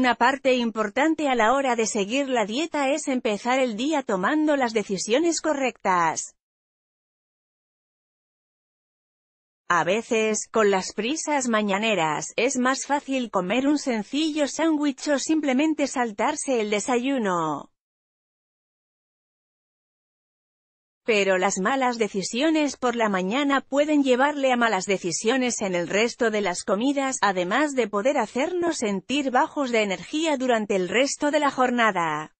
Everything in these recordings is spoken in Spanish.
Una parte importante a la hora de seguir la dieta es empezar el día tomando las decisiones correctas. A veces, con las prisas mañaneras, es más fácil comer un sencillo sándwich o simplemente saltarse el desayuno. Pero las malas decisiones por la mañana pueden llevarle a malas decisiones en el resto de las comidas, además de poder hacernos sentir bajos de energía durante el resto de la jornada.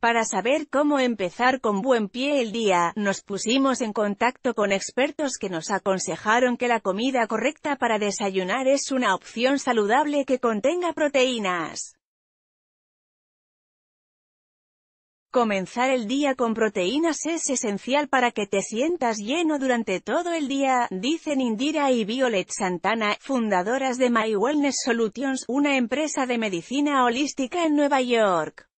Para saber cómo empezar con buen pie el día, nos pusimos en contacto con expertos que nos aconsejaron que la comida correcta para desayunar es una opción saludable que contenga proteínas. Comenzar el día con proteínas es esencial para que te sientas lleno durante todo el día, dicen Indira y Violet Santana, fundadoras de My Wellness Solutions, una empresa de medicina holística en Nueva York.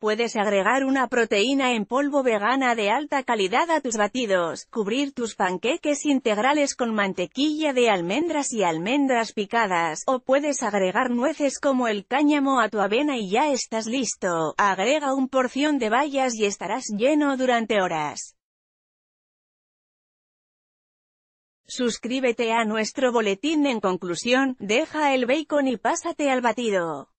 Puedes agregar una proteína en polvo vegana de alta calidad a tus batidos, cubrir tus panqueques integrales con mantequilla de almendras y almendras picadas, o puedes agregar nueces como el cáñamo a tu avena y ya estás listo. Agrega un porción de bayas y estarás lleno durante horas. Suscríbete a nuestro boletín en conclusión, deja el bacon y pásate al batido.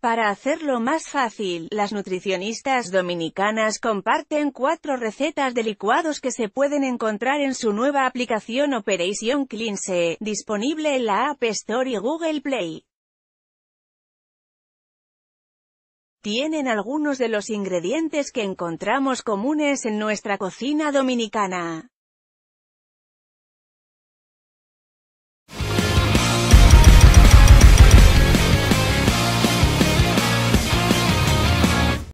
Para hacerlo más fácil, las nutricionistas dominicanas comparten cuatro recetas de licuados que se pueden encontrar en su nueva aplicación Operation Cleanse, disponible en la App Store y Google Play. Tienen algunos de los ingredientes que encontramos comunes en nuestra cocina dominicana.